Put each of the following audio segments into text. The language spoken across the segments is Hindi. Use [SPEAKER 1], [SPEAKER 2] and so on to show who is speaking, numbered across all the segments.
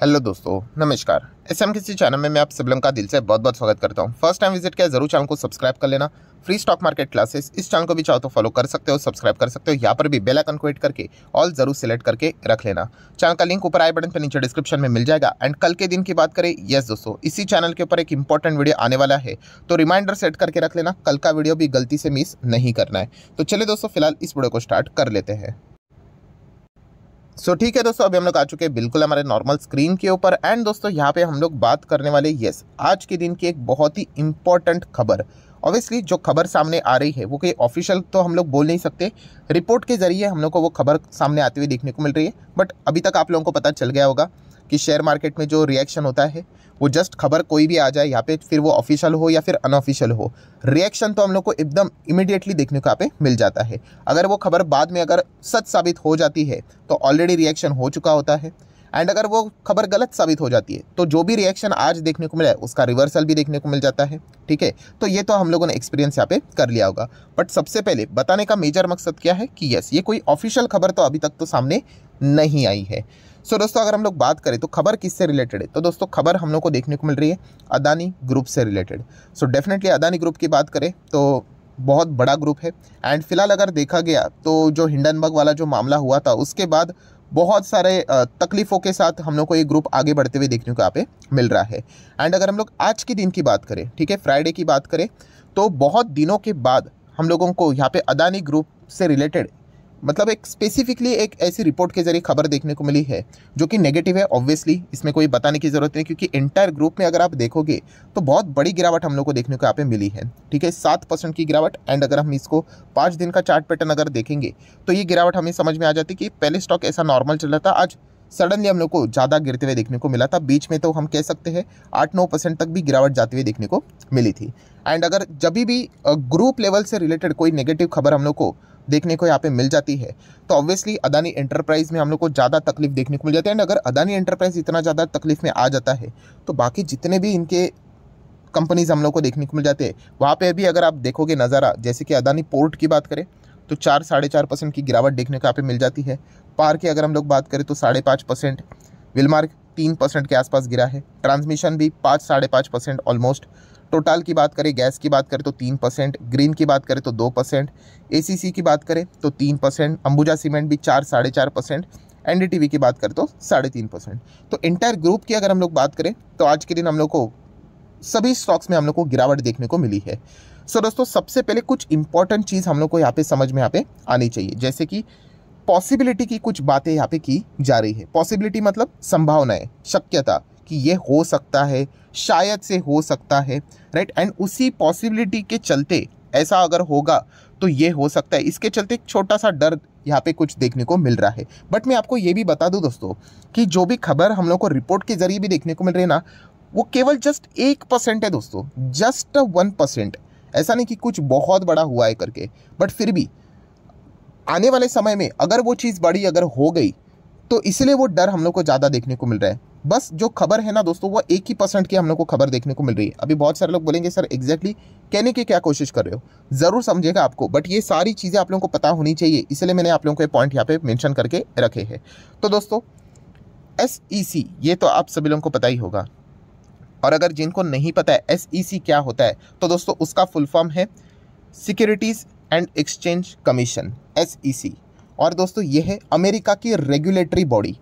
[SPEAKER 1] हेलो दोस्तों नमस्कार एस एम किसी चैनल में मैं आप सब का दिल से बहुत बहुत स्वागत करता हूँ फर्स्ट टाइम विजिट किया जरूर चैनल को सब्सक्राइब कर लेना फ्री स्टॉक मार्केट क्लासेस इस चैनल को भी चाहो तो फॉलो कर सकते हो सब्सक्राइब कर सकते हो यहाँ पर भी बेल आइकन को हिट करके ऑल जरूर सेलेक्ट करके रख लेना चैनल का लिंक ऊपर आई बटन पर नीचे डिस्क्रिप्शन में मिल जाएगा एंड कल के दिन की बात करें यस दोस्तों इसी चैनल के ऊपर एक इंपॉर्टेंट वीडियो आने वाला है तो रिमाइंडर सेट करके रख लेना कल का वीडियो भी गलती से मिस नहीं करना है तो चलिए दोस्तों फिलहाल इस वीडियो को स्टार्ट कर लेते हैं सो so, ठीक है दोस्तों अभी हम लोग आ चुके हैं बिल्कुल हमारे नॉर्मल स्क्रीन के ऊपर एंड दोस्तों यहाँ पे हम लोग बात करने वाले यस आज के दिन की एक बहुत ही इम्पोर्टेंट खबर ऑब्वियसली जो खबर सामने आ रही है वो कोई ऑफिशियल तो हम लोग बोल नहीं सकते रिपोर्ट के ज़रिए हम लोग को वो खबर सामने आती हुई देखने को मिल रही है बट अभी तक आप लोगों को पता चल गया होगा कि शेयर मार्केट में जो रिएक्शन होता है वो जस्ट खबर कोई भी आ जाए यहाँ पे फिर वो ऑफिशियल हो या फिर अनऑफिशियल हो रिएक्शन तो हम लोग को एकदम इमिडिएटली देखने को यहाँ पे मिल जाता है अगर वो खबर बाद में अगर सच साबित हो जाती है तो ऑलरेडी रिएक्शन हो चुका होता है एंड अगर वो खबर गलत साबित हो जाती है तो जो भी रिएक्शन आज देखने को मिला है उसका रिवर्सल भी देखने को मिल जाता है ठीक है तो ये तो हम लोगों ने एक्सपीरियंस यहाँ पे कर लिया होगा बट सबसे पहले बताने का मेजर मकसद क्या है कि यस ये कोई ऑफिशियल खबर तो अभी तक तो सामने नहीं आई है सो so, दोस्तों अगर हम लोग बात करें तो खबर किससे रिलेटेड है तो दोस्तों खबर हम लोग को देखने को मिल रही है अदानी ग्रुप से related so definitely Adani group की बात करें तो बहुत बड़ा ग्रुप है एंड फिलहाल अगर देखा गया तो जो हिंडनबर्ग वाला जो मामला हुआ था उसके बाद बहुत सारे तकलीफ़ों के साथ हम लोग को ये ग्रुप आगे बढ़ते हुए देखने को यहाँ पे मिल रहा है एंड अगर हम लोग आज के दिन की बात करें ठीक है फ्राइडे की बात करें तो बहुत दिनों के बाद हम लोगों को यहाँ पे अदानी ग्रुप से रिलेटेड मतलब एक स्पेसिफिकली एक ऐसी रिपोर्ट के जरिए खबर देखने को मिली है जो कि नेगेटिव है ऑब्वियसली इसमें कोई बताने की ज़रूरत नहीं क्योंकि एंटायर ग्रुप में अगर आप देखोगे तो बहुत बड़ी गिरावट हम लोग को देखने को यहाँ पे मिली है ठीक है सात परसेंट की गिरावट एंड अगर हम इसको पाँच दिन का चार्ट पैटर्न अगर देखेंगे तो ये गिरावट हमें समझ में आ जाती कि पहले स्टॉक ऐसा नॉर्मल चल रहा था आज सडनली हम लोग को ज़्यादा गिरते हुए देखने को मिला था बीच में तो हम कह सकते हैं आठ नौ परसेंट तक भी गिरावट जाती हुई देखने को मिली थी एंड अगर जब भी ग्रुप लेवल से रिलेटेड कोई नेगेटिव खबर हम लोग को देखने को यहाँ पे मिल जाती है तो ऑब्वियसली अदानी एंटरप्राइज में हम लोग को ज़्यादा तकलीफ देखने को मिल जाती है एंड अगर अदानी एंटरप्राइज इतना ज़्यादा तकलीफ में आ जाता है तो बाकी जितने भी इनके कंपनीज हम लोग को देखने को मिल जाते हैं वहाँ पर भी अगर आप देखोगे नज़ारा जैसे कि अदानी पोर्ट की बात करें तो चार साढ़े चार परसेंट की गिरावट देखने को यहाँ पे मिल जाती है पार की अगर हम लोग बात करें तो साढ़े पाँच परसेंट विलमार्क तीन परसेंट के आसपास गिरा है ट्रांसमिशन भी पाँच साढ़े पाँच परसेंट ऑलमोस्ट टोटल की बात करें गैस की बात करें तो तीन परसेंट ग्रीन की बात करें तो दो परसेंट ए की बात करें तो तीन परसेंट अंबुजा सीमेंट भी चार साढ़े चार परसेंट एन की बात करें तो साढ़े तीन परसेंट तो इंटायर ग्रुप की अगर हम लोग बात करें तो आज के दिन हम लोग को सभी स्टॉक्स में हम लोग को गिरावट देखने को मिली है सो दोस्तों सबसे पहले कुछ इंपॉर्टेंट चीज़ हम लोग को यहाँ पे समझ में यहाँ पे आनी चाहिए जैसे कि पॉसिबिलिटी की कुछ बातें यहाँ पे की जा रही है पॉसिबिलिटी मतलब संभावनाएं शक्यता कि ये हो सकता है शायद से हो सकता है राइट एंड उसी पॉसिबिलिटी के चलते ऐसा अगर होगा तो ये हो सकता है इसके चलते एक छोटा सा डर यहाँ पे कुछ देखने को मिल रहा है बट मैं आपको ये भी बता दूँ दोस्तों कि जो भी खबर हम लोग को रिपोर्ट के ज़रिए भी देखने को मिल रही है ना वो केवल जस्ट एक परसेंट है दोस्तों जस्ट वन परसेंट ऐसा नहीं कि कुछ बहुत बड़ा हुआ है करके बट फिर भी आने वाले समय में अगर वो चीज़ बड़ी अगर हो गई तो इसलिए वो डर हम लोग को ज़्यादा देखने को मिल रहा है बस जो खबर है ना दोस्तों वो एक ही परसेंट की हम लोग को खबर देखने को मिल रही है अभी बहुत सारे लोग बोलेंगे सर एग्जैक्टली कहने की क्या कोशिश कर रहे हो ज़रूर समझेगा आपको बट ये सारी चीज़ें आप लोगों को पता होनी चाहिए इसलिए मैंने आप लोगों को ये पॉइंट यहाँ पे मेंशन करके रखे हैं तो दोस्तों एस e ये तो आप सभी लोगों को पता ही होगा और अगर जिनको नहीं पता है एस e क्या होता है तो दोस्तों उसका फुल फॉर्म है securities and exchange commission S और दोस्तों ये है अमेरिका की रेगुलेटरी बॉडी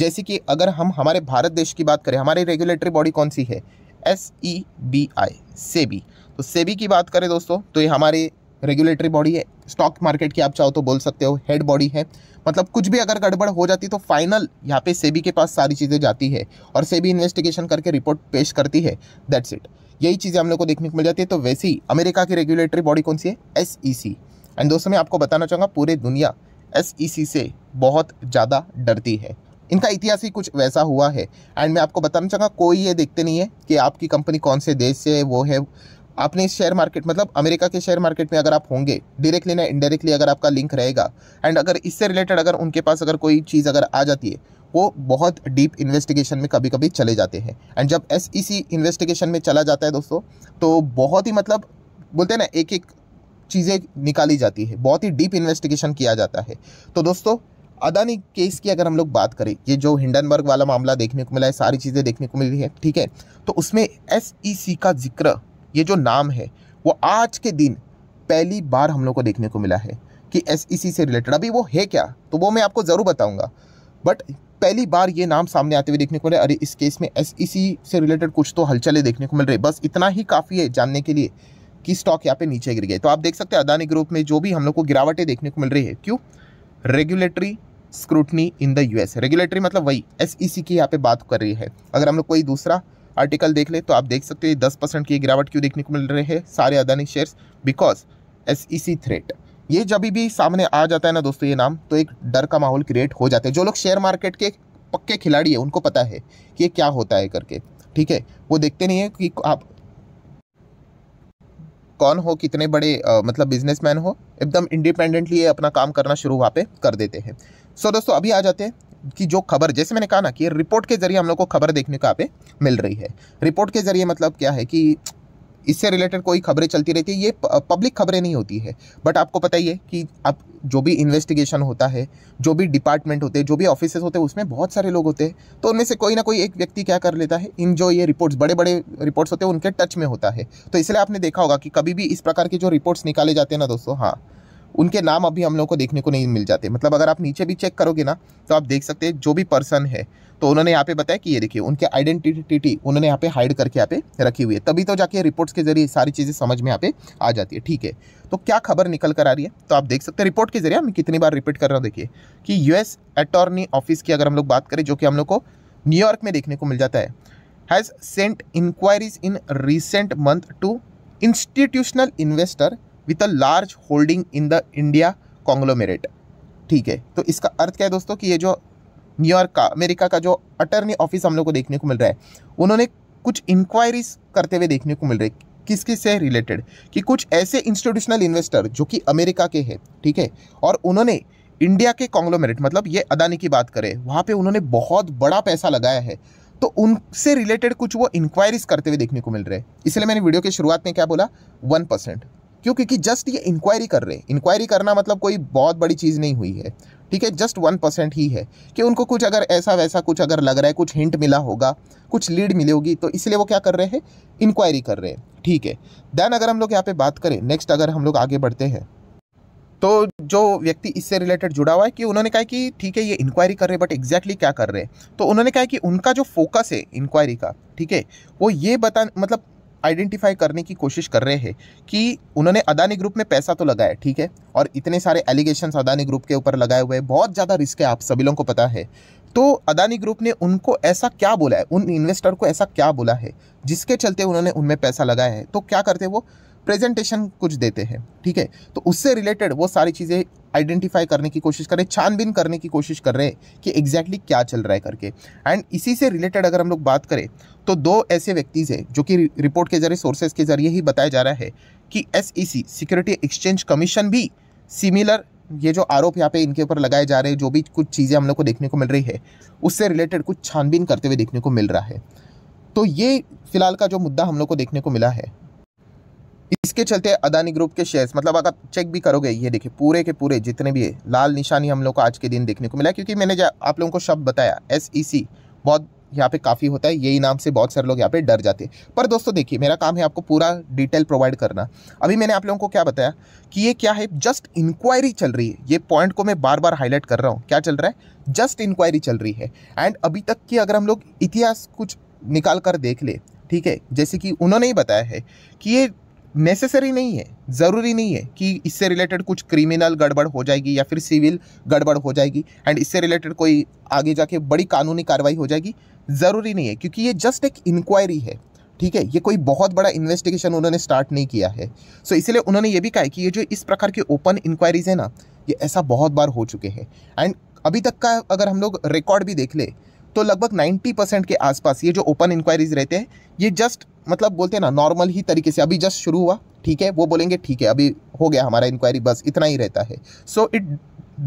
[SPEAKER 1] जैसे कि अगर हम हमारे भारत देश की बात करें हमारी रेगुलेटरी बॉडी कौन सी है S E B I SEBI तो सेबी की बात करें दोस्तों तो ये हमारी रेगुलेटरी बॉडी है स्टॉक मार्केट की आप चाहो तो बोल सकते हो हेड बॉडी है मतलब कुछ भी अगर गड़बड़ हो जाती तो फाइनल यहाँ पे सेबी के पास सारी चीज़ें जाती है और सेबी इन्वेस्टिगेशन करके रिपोर्ट पेश करती है दैट्स इट यही चीज़ें हम लोग को देखने को मिल जाती है तो वैसे ही अमेरिका की रेगुलेटरी बॉडी कौन सी है एस एंड e दोस्तों मैं आपको बताना चाहूँगा पूरी दुनिया एस e से बहुत ज़्यादा डरती है इनका इतिहास ही कुछ वैसा हुआ है एंड मैं आपको बताना चाहूँगा कोई ये देखते नहीं है कि आपकी कंपनी कौन से देश से वो है आपने शेयर मार्केट मतलब अमेरिका के शेयर मार्केट में अगर आप होंगे डायरेक्टली ना इनडायरेक्टली अगर आपका लिंक रहेगा एंड अगर इससे रिलेटेड अगर उनके पास अगर कोई चीज़ अगर आ जाती है वो बहुत डीप इन्वेस्टिगेशन में कभी कभी चले जाते हैं एंड जब एस इन्वेस्टिगेशन e में चला जाता है दोस्तों तो बहुत ही मतलब बोलते हैं ना एक एक चीज़ें निकाली जाती है बहुत ही डीप इन्वेस्टिगेशन किया जाता है तो दोस्तों अदानी केस की अगर हम लोग बात करें ये जो हिंडनबर्ग वाला मामला देखने को मिला है सारी चीज़ें देखने को मिली है ठीक है तो उसमें एस e का जिक्र ये जो नाम है वो आज के दिन पहली बार हम लोग को देखने को मिला है कि एस e से रिलेटेड अभी वो है क्या तो वो मैं आपको ज़रूर बताऊँगा बट पहली बार ये नाम सामने आते हुए देखने को मिले अरे इस केस में एस e से रिलेटेड कुछ तो हलचले देखने को मिल रही बस इतना ही काफ़ी है जानने के लिए कि स्टॉक यहाँ पे नीचे गिर गए तो आप देख सकते हैं अदानी ग्रुप में जो भी हम लोग को गिरावटें देखने को मिल रही है क्यों regulatory scrutiny in the US regulatory मतलब वही एस ई सी की यहाँ पे बात कर रही है अगर हम लोग कोई दूसरा आर्टिकल देख ले तो आप देख सकते हो दस परसेंट की गिरावट क्यों देखने को मिल रहे हैं सारे Adani shares because S E C threat ये जब भी सामने आ जाता है ना दोस्तों ये नाम तो एक डर का माहौल क्रिएट हो जाता है जो लोग शेयर मार्केट के पक्के खिलाड़ी है उनको पता है कि ये क्या होता है करके ठीक है वो देखते नहीं है कि आप कौन हो कितने बड़े आ, मतलब बिजनेसमैन हो एकदम इंडिपेंडेंटली ये अपना काम करना शुरू वहाँ पे कर देते हैं सो दोस्तों अभी आ जाते हैं कि जो खबर जैसे मैंने कहा ना कि रिपोर्ट के जरिए हम लोग को खबर देखने को आप पे मिल रही है रिपोर्ट के जरिए मतलब क्या है कि इससे रिलेटेड कोई खबरें चलती रहती है ये पब्लिक खबरें नहीं होती है बट आपको पता ही है कि आप जो भी इन्वेस्टिगेशन होता है जो भी डिपार्टमेंट होते हैं जो भी ऑफिसेज होते हैं उसमें बहुत सारे लोग होते हैं तो उनमें से कोई ना कोई एक व्यक्ति क्या कर लेता है इन जो ये रिपोर्ट्स बड़े बड़े रिपोर्ट्स होते हैं उनके टच में होता है तो इसलिए आपने देखा होगा कि कभी भी इस प्रकार के जो रिपोर्ट्स निकाले जाते हैं ना दोस्तों हाँ उनके नाम अभी हम लोग को देखने को नहीं मिल जाते मतलब अगर आप नीचे भी चेक करोगे ना तो आप देख सकते हैं जो भी पर्सन है तो उन्होंने यहाँ पे बताया कि ये देखिए उनके आइडेंटिटी उन्होंने यहाँ पे हाइड करके यहाँ पे रखी हुई है तभी तो जाके रिपोर्ट्स के जरिए सारी चीज़ें समझ में यहाँ पे आ जाती है ठीक है तो क्या खबर निकल कर आ रही है तो आप देख सकते हैं रिपोर्ट के जरिए मैं कितनी बार रिपीट कर रहा हूँ देखिए कि यूएस अटॉर्नी ऑफिस की अगर हम लोग बात करें जो कि हम लोग को न्यूयॉर्क में देखने को मिल जाता है has sent inquiries in recent month to institutional investor with a large holding in the India conglomerate ठीक है तो इसका अर्थ क्या है दोस्तों कि ये जो न्यूयॉर्क का अमेरिका का जो अटर्नी ऑफिस हम लोग को देखने को मिल रहा है उन्होंने कुछ इंक्वायरीज करते हुए देखने को मिल रही है किस किस से रिलेटेड कि कुछ ऐसे इंस्टीट्यूशनल इन्वेस्टर जो कि अमेरिका के हैं ठीक है और उन्होंने इंडिया के कॉन्ग्लोमेरेट मतलब ये अदानी की बात करें वहाँ पे उन्होंने बहुत बड़ा पैसा लगाया है तो उनसे रिलेटेड कुछ वो इंक्वायरीज करते हुए देखने को मिल रहे हैं इसलिए मैंने वीडियो की शुरुआत में क्या बोला वन परसेंट क्यों क्योंकि जस्ट ये इंक्वायरी कर रहे हैं इंक्वायरी करना मतलब कोई बहुत बड़ी चीज़ नहीं हुई है ठीक है जस्ट वन परसेंट ही है कि उनको कुछ अगर ऐसा वैसा कुछ अगर लग रहा है कुछ हिंट मिला होगा कुछ लीड मिली होगी तो इसलिए वो क्या कर रहे हैं इंक्वायरी कर रहे हैं ठीक है देन अगर हम लोग यहाँ पे बात करें नेक्स्ट अगर हम लोग आगे बढ़ते हैं तो जो व्यक्ति इससे रिलेटेड जुड़ा हुआ है कि उन्होंने कहा कि ठीक है ये इंक्वायरी कर रहे हैं बट एग्जैक्टली क्या कर रहे हैं तो उन्होंने कहा कि उनका जो फोकस है इंक्वायरी का ठीक है वो ये बता मतलब आइडेंटिफाई करने की कोशिश कर रहे हैं कि उन्होंने अदानी ग्रुप में पैसा तो लगाया ठीक है और इतने सारे एलिगेशन अदानी ग्रुप के ऊपर लगाए हुए हैं बहुत ज़्यादा रिस्क है आप सभी लोगों को पता है तो अदानी ग्रुप ने उनको ऐसा क्या बोला है उन इन्वेस्टर को ऐसा क्या बोला है जिसके चलते उन्होंने उनमें पैसा लगाया है तो क्या करते वो प्रेजेंटेशन कुछ देते हैं ठीक है तो उससे रिलेटेड वो सारी चीज़ें आइडेंटिफाई करने की कोशिश कर रहे छानबीन करने की कोशिश कर रहे हैं कि एग्जैक्टली exactly क्या चल रहा है करके एंड इसी से रिलेटेड अगर हम लोग बात करें तो दो ऐसे व्यक्तिज़ हैं जो कि रिपोर्ट के जरिए सोर्सेज के जरिए ही बताया जा रहा है कि एस सिक्योरिटी एक्सचेंज कमीशन भी सिमिलर ये जो आरोप यहाँ पे इनके ऊपर लगाए जा रहे हैं जो भी कुछ चीज़ें हम लोग को देखने को मिल रही है उससे रिलेटेड कुछ छानबीन करते हुए देखने को मिल रहा है तो ये फिलहाल का जो मुद्दा हम लोग को देखने को मिला है इसके चलते अदानी ग्रुप के शेयर्स मतलब अगर चेक भी करोगे ये देखिए पूरे के पूरे जितने भी है लाल निशानी हम लोग को आज के दिन देखने को मिला क्योंकि मैंने आप लोगों को शब्द बताया एस ई सी बहुत यहाँ पे काफ़ी होता है यही नाम से बहुत सारे लोग यहाँ पे डर जाते हैं पर दोस्तों देखिए मेरा काम है आपको पूरा डिटेल प्रोवाइड करना अभी मैंने आप लोगों को क्या बताया कि ये क्या है जस्ट इंक्वायरी चल रही है ये पॉइंट को मैं बार बार हाईलाइट कर रहा हूँ क्या चल रहा है जस्ट इंक्वायरी चल रही है एंड अभी तक की अगर हम लोग इतिहास कुछ निकाल कर देख ले ठीक है जैसे कि उन्होंने ही बताया है कि ये नेसेसरी नहीं है ज़रूरी नहीं है कि इससे रिलेटेड कुछ क्रिमिनल गड़बड़ हो जाएगी या फिर सिविल गड़बड़ हो जाएगी एंड इससे रिलेटेड कोई आगे जाके बड़ी कानूनी कार्रवाई हो जाएगी ज़रूरी नहीं है क्योंकि ये जस्ट एक इंक्वायरी है ठीक है ये कोई बहुत बड़ा इन्वेस्टिगेशन उन्होंने स्टार्ट नहीं किया है सो so, इसलिए उन्होंने ये भी कहा है कि ये जो इस प्रकार के ओपन इंक्वायरीज़ है ना ये ऐसा बहुत बार हो चुके हैं एंड अभी तक का अगर हम लोग रिकॉर्ड भी देख ले तो लगभग 90 परसेंट के आसपास ये जो ओपन इंक्वायरीज रहते हैं ये जस्ट मतलब बोलते हैं ना नॉर्मल ही तरीके से अभी जस्ट शुरू हुआ ठीक है वो बोलेंगे ठीक है अभी हो गया हमारा इंक्वायरी बस इतना ही रहता है so it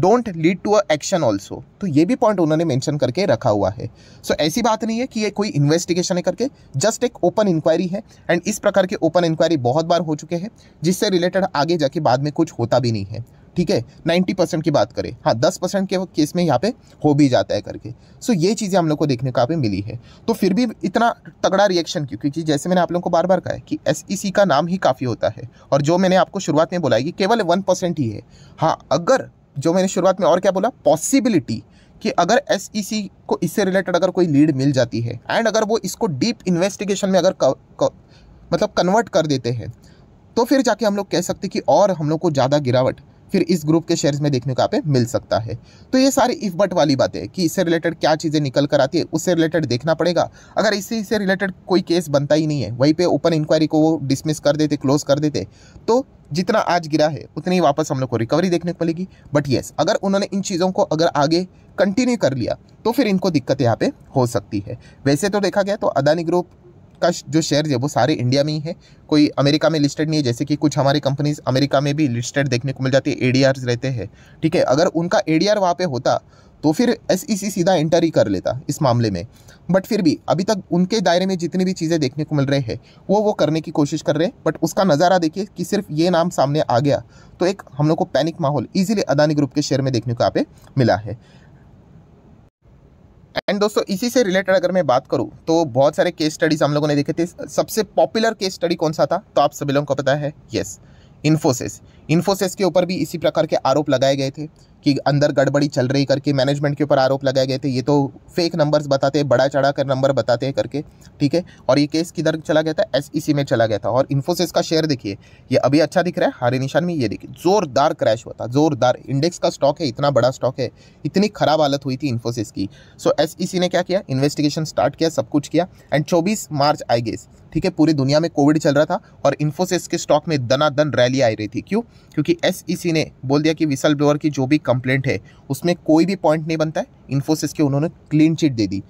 [SPEAKER 1] don't lead to a action also तो ये भी पॉइंट उन्होंने मैंशन करके रखा हुआ है सो so, ऐसी बात नहीं है कि ये कोई इन्वेस्टिगेशन है करके जस्ट एक ओपन इंक्वायरी है एंड इस प्रकार के ओपन इंक्वायरी बहुत बार हो चुके हैं जिससे रिलेटेड आगे जाके बाद में कुछ होता भी नहीं है ठीक है नाइन्टी परसेंट की बात करें हाँ दस परसेंट के केस में यहाँ पे हो भी जाता है करके सो ये चीज़ें हम लोग को देखने का यहाँ पे मिली है तो फिर भी इतना तगड़ा रिएक्शन क्यों क्योंकि जैसे मैंने आप लोगों को बार बार कहा है कि एस e का नाम ही काफ़ी होता है और जो मैंने आपको शुरुआत में बोला कि केवल वन ही है हाँ अगर जो मैंने शुरुआत में और क्या बोला पॉसिबिलिटी कि अगर एस e को इससे रिलेटेड अगर कोई लीड मिल जाती है एंड अगर वो इसको डीप इन्वेस्टिगेशन में अगर क, क, मतलब कन्वर्ट कर देते हैं तो फिर जाके हम लोग कह सकते कि और हम लोग को ज़्यादा गिरावट फिर इस ग्रुप के शेयर्स में देखने को आप मिल सकता है तो ये सारी इफ बट वाली बातें कि इससे रिलेटेड क्या चीज़ें निकल कर आती है उससे रिलेटेड देखना पड़ेगा अगर इससे इससे रिलेटेड कोई केस बनता ही नहीं है वहीं पर ओपन इंक्वायरी को वो डिसमिस कर देते क्लोज कर देते तो जितना आज गिरा है उतनी ही वापस हम लोग को रिकवरी देखने को मिलेगी बट येस अगर उन्होंने इन चीज़ों को अगर आगे कंटिन्यू कर लिया तो फिर इनको दिक्कत यहाँ पे हो सकती है वैसे तो देखा गया तो अदानी ग्रुप का जो शेयर है वो सारे इंडिया में ही है कोई अमेरिका में लिस्टेड नहीं है जैसे कि कुछ हमारी कंपनीज अमेरिका में भी लिस्टेड देखने को मिल जाती है एडीआर रहते हैं ठीक है अगर उनका ए डी वहाँ पर होता तो फिर एस e सीधा एंटर ही कर लेता इस मामले में बट फिर भी अभी तक उनके दायरे में जितनी भी चीज़ें देखने को मिल रही है वो वो करने की कोशिश कर रहे हैं बट उसका नज़ारा देखिए कि सिर्फ ये नाम सामने आ गया तो एक हम लोग को पैनिक माहौल इजीली अदानी ग्रुप के शेयर में देखने को यहाँ पे मिला है एंड दोस्तों इसी से रिलेटेड अगर मैं बात करूँ तो बहुत सारे केस स्टडीज हम लोगों ने देखे थे सबसे पॉपुलर केस स्टडी कौन सा था तो आप सभी लोगों को पता है येस इन्फोसिस इन्फोसिस के ऊपर भी इसी प्रकार के आरोप लगाए गए थे कि अंदर गड़बड़ी चल रही करके मैनेजमेंट के ऊपर आरोप लगाए गए थे ये तो फेक नंबर्स बताते हैं बड़ा चढ़ा कर नंबर बताते हैं करके ठीक है और ये केस किधर चला गया था एस में चला गया था और इन्फोसिस का शेयर देखिए ये अभी अच्छा दिख रहा है हरे निशान में ये देखिए जोरदार क्रैश हुआ था जोरदार इंडेक्स का स्टॉक है इतना बड़ा स्टॉक है इतनी खराब हालत हुई थी इन्फोसिस की सो एस ने क्या किया इन्वेस्टिगेशन स्टार्ट किया सब कुछ किया एंड चौबीस मार्च आई गेस ठीक है पूरी दुनिया में कोविड चल रहा था और इन्फोसिस के स्टॉक में दनादन रैली आ रही थी क्यों क्योंकि एस ने बोल दिया कि विसल ब्लोअर की जो भी कंप्लेंट है उसमें कोई भी पॉइंट नहीं बनता है इन्फोसिस के उन्होंने क्लीन चिट दे दी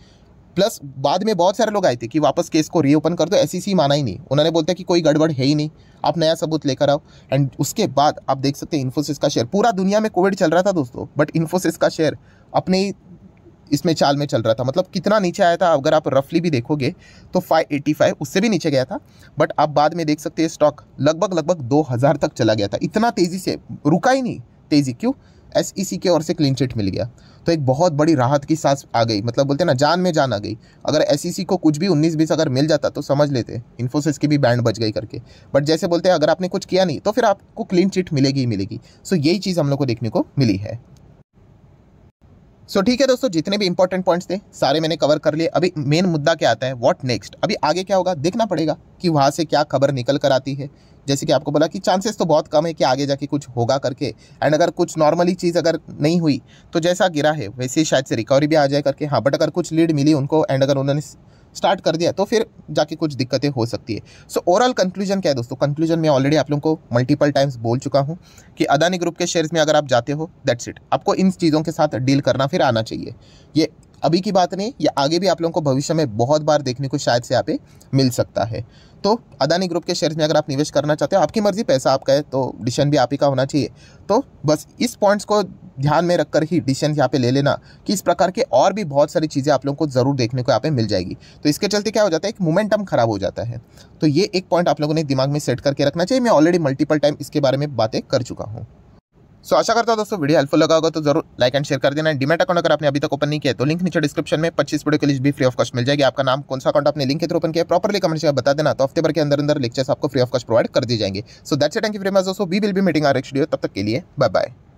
[SPEAKER 1] प्लस बाद में बहुत सारे लोग आए थे कि वापस केस को रीओपन कर दो एस माना ही नहीं उन्होंने बोलते कि कोई गड़बड़ है ही नहीं आप नया सबूत लेकर आओ एंड उसके बाद आप देख सकते हैं इन्फोसिस का शेयर पूरा दुनिया में कोविड चल रहा था दोस्तों बट इन्फोसिस का शेयर अपने ही इसमें चाल में चल रहा था मतलब कितना नीचे आया था अगर आप रफली भी देखोगे तो 585 उससे भी नीचे गया था बट आप बाद में देख सकते हैं स्टॉक लगभग लगभग 2000 तक चला गया था इतना तेज़ी से रुका ही नहीं तेज़ी क्यों एस के e ओर से क्लीन चिट मिल गया तो एक बहुत बड़ी राहत की सांस आ गई मतलब बोलते हैं ना जान में जान आ गई अगर एस e को कुछ भी उन्नीस बीस अगर मिल जाता तो समझ लेते इन्फोसिस की भी बैंड बच गई करके बट जैसे बोलते हैं अगर आपने कुछ किया नहीं तो फिर आपको क्लीन चिट मिलेगी ही मिलेगी सो यही चीज़ हम लोग को देखने को मिली है सो so, ठीक है दोस्तों जितने भी इंपॉर्टेंट पॉइंट्स थे सारे मैंने कवर कर लिए अभी मेन मुद्दा क्या आता है व्हाट नेक्स्ट अभी आगे क्या होगा देखना पड़ेगा कि वहाँ से क्या खबर निकल कर आती है जैसे कि आपको बोला कि चांसेस तो बहुत कम है कि आगे जाके कुछ होगा करके एंड अगर कुछ नॉर्मली चीज़ अगर नहीं हुई तो जैसा गिरा है वैसे शायद से रिकवरी भी आ जाए करके हाँ बट अगर कुछ लीड मिली उनको एंड अगर उन्होंने स्टार्ट कर दिया तो फिर जाके कुछ दिक्कतें हो सकती है सो ओवरऑल कंक्लूजन क्या है दोस्तों कंक्लूजन मैं ऑलरेडी आप लोगों को मल्टीपल टाइम्स बोल चुका हूँ कि अदानी ग्रुप के शेयर्स में अगर आप जाते हो दैट्स इट आपको इन चीज़ों के साथ डील करना फिर आना चाहिए ये अभी की बात नहीं या आगे भी आप लोगों को भविष्य में बहुत बार देखने को शायद से यहाँ पे मिल सकता है तो अदानी ग्रुप के शेयर्स में अगर आप निवेश करना चाहते हो आपकी मर्ज़ी पैसा आपका है तो डिसीजन भी आप ही का होना चाहिए तो बस इस पॉइंट्स को ध्यान में रखकर ही डिसीजन यहाँ पे ले लेना कि इस प्रकार के और भी बहुत सारी चीज़ें आप लोगों को ज़रूर देखने को यहाँ पे मिल जाएगी तो इसके चलते क्या हो जाता है एक मोमेंटम खराब हो जाता है तो ये एक पॉइंट आप लोगों ने दिमाग में सेट करके रखना चाहिए मैं ऑलरेडी मल्टीपल टाइम इसके बारे में बातें कर चुका हूँ सो आशा करता हूँ दोस्तों वीडियो हेल्पफुल लगा होगा तो जरूर लाइक एंड शेयर कर देना डिमेट अकाउंट अगर आपने अभी तक ओपन नहीं किया तो लिंक नीचे डिस्क्रिप्शन में पच्चीस वीडियो के भी फ्री ऑफ कॉस्ट मिल जाएगी आपका नाम कौन सा अकाउंट आपने लिंक के थ्रू ओपन किया प्रॉपरली कमेंट से बता देना तो हफ्ते भर के अंदर अंदर लेक्चर्स आपको फ्री ऑफ कॉस्ट प्रोवाइड कर दी जाएंगे सो दट से थैंक यू वेरी मच दोस्तों we will be meeting our next तब तक के लिए बाय बाय